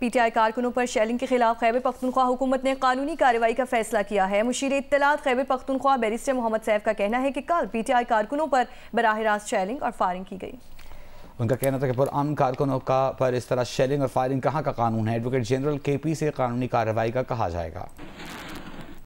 PTI कारकुनों पर shelling के खिलाफ खैबर पख्तनख्वा हुकूमत ने कानूनी कार्रवाई का फैसला किया है मुशीर इतलात खैबर पख्तनख्वा बैरिस्टर मोहम्मद सैफ का कहना है कि कल पीटीआई कारकुनों पर बरह रास्त शेलिंग और फायरिंग की गई उनका कहना था कि पुरान कारकुनों का पर इस तरह शेलिंग और फायरिंग कहाँ का कानून है एडवोकेट जनरल के पी से कानूनी कार्रवाई का कहा जाएगा